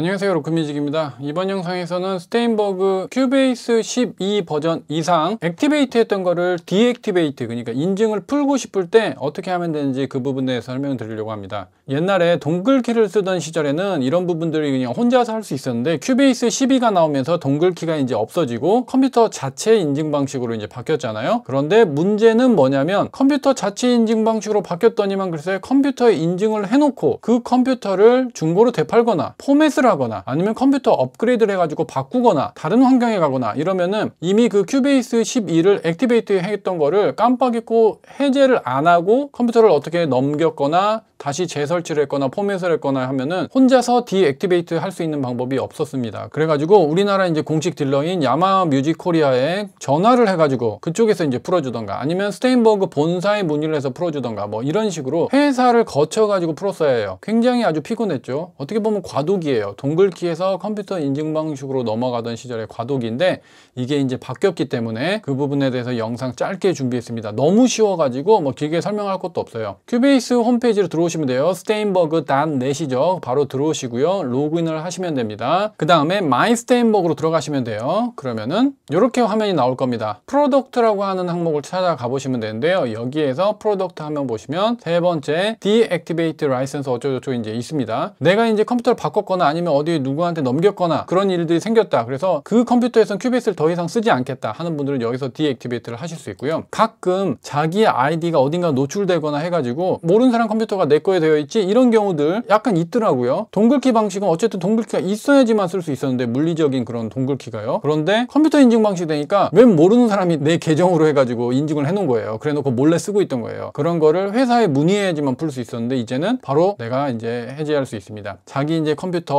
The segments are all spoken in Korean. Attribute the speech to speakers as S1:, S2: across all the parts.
S1: 안녕하세요 로크뮤직입니다 이번 영상에서는 스테인버그 큐베이스 12 버전 이상 액티베이트 했던 거를 디액티베이트 그러니까 인증을 풀고 싶을 때 어떻게 하면 되는지 그 부분에 대서 설명을 드리려고 합니다 옛날에 동글키를 쓰던 시절에는 이런 부분들이 그냥 혼자서 할 수 있었는데 큐베이스 12가 나오면서 동글키가 이제 없어지고 컴퓨터 자체 인증 방식으로 이제 바뀌었잖아요 그런데 문제는 뭐냐면 컴퓨터 자체 인증 방식으로 바뀌었더니만 글쎄 컴퓨터에 인증을 해놓고 그 컴퓨터를 중고로 되팔거나 포맷을 하거나 아니면 컴퓨터 업그레이드를 해가지고 바꾸거나 다른 환경에 가거나 이러면은 이미 그 큐베이스 12를 액티베이트 했던 거를 깜빡 잊고 해제를 안 하고 컴퓨터를 어떻게 넘겼거나 다시 재설치를 했거나 포맷을 했거나 하면은 혼자서 디액티베이트 할 수 있는 방법이 없었습니다. 그래가지고 우리나라 이제 공식 딜러인 야마 뮤직 코리아에 전화를 해가지고 그쪽에서 이제 풀어주던가 아니면 스테인버그 본사에 문의를 해서 풀어주던가 뭐 이런 식으로 회사를 거쳐가지고 풀었어야 해요. 굉장히 아주 피곤했죠. 어떻게 보면 과도기예요. 거예요. 동글키에서 컴퓨터 인증 방식으로 넘어가던 시절의 과도기인데 이게 이제 바뀌었기 때문에 그 부분에 대해서 영상 짧게 준비했습니다. 너무 쉬워가지고 뭐 길게 설명할 것도 없어요. 큐베이스 홈페이지로 들어오시면 돼요. 스테인버그.net이죠. 바로 들어오시고요. 로그인을 하시면 됩니다. 그 다음에 마이 스테인버그로 들어가시면 돼요. 그러면은 이렇게 화면이 나올 겁니다. 프로덕트라고 하는 항목을 찾아가 보시면 되는데요. 여기에서 프로덕트 화면 보시면 세 번째 Deactivate License 어쩌고저쩌고 이제 있습니다. 내가 이제 컴퓨터를 바꿨거나 아니면 아니면 어디 누구한테 넘겼거나 그런 일들이 생겼다 그래서 그 컴퓨터에선 큐베이스를 더 이상 쓰지 않겠다 하는 분들은 여기서 디액티베이트를 하실 수 있고요 가끔 자기의 아이디가 어딘가 노출되거나 해가지고 모르는 사람 컴퓨터가 내 거에 되어 있지 이런 경우들 약간 있더라고요 동글키 방식은 어쨌든 동글키가 있어야지만 쓸 수 있었는데 물리적인 그런 동글키가요 그런데 컴퓨터 인증 방식 되니까 웬 모르는 사람이 내 계정으로 해가지고 인증을 해놓은 거예요 그래놓고 몰래 쓰고 있던 거예요 그런 거를 회사에 문의해야지만 풀 수 있었는데 이제는 바로 내가 이제 해제할 수 있습니다 자기 이제 컴퓨터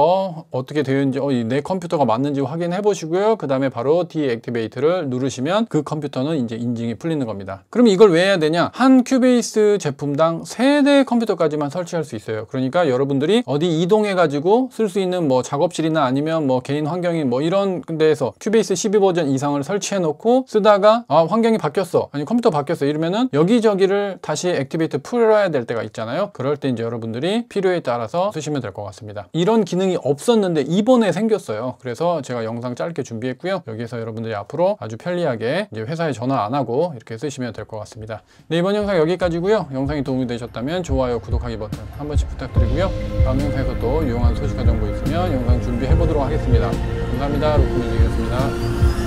S1: 어떻게 되어 있는지 어, 내 컴퓨터가 맞는지 확인해 보시고요. 그 다음에 바로 디액티베이트를 누르시면 그 컴퓨터는 이제 인증이 풀리는 겁니다. 그럼 이걸 왜 해야 되냐? 한 큐베이스 제품당 세대 컴퓨터까지만 설치할 수 있어요. 그러니까 여러분들이 어디 이동해 가지고 쓸 수 있는 뭐 작업실이나 아니면 뭐 개인 환경인 뭐 이런 데에서 큐베이스 12 버전 이상을 설치해 놓고 쓰다가 아 환경이 바뀌었어 아니 컴퓨터 바뀌었어 이러면은 여기저기를 다시 액티베이트 풀어야 될 때가 있잖아요 그럴 때 이제 여러분들이 필요에 따라서 쓰시면 될 것 같습니다 이런 기능이 없었는데 이번에 생겼어요. 그래서 제가 영상 짧게 준비했고요. 여기에서 여러분들이 앞으로 아주 편리하게 이제 회사에 전화 안 하고 이렇게 쓰시면 될 것 같습니다. 네, 이번 영상 여기까지고요. 영상이 도움이 되셨다면 좋아요, 구독하기 버튼 한 번씩 부탁드리고요. 다음 영상에서 또 유용한 소식과 정보 있으면 영상 준비해보도록 하겠습니다. 감사합니다. 로코민지겠습니다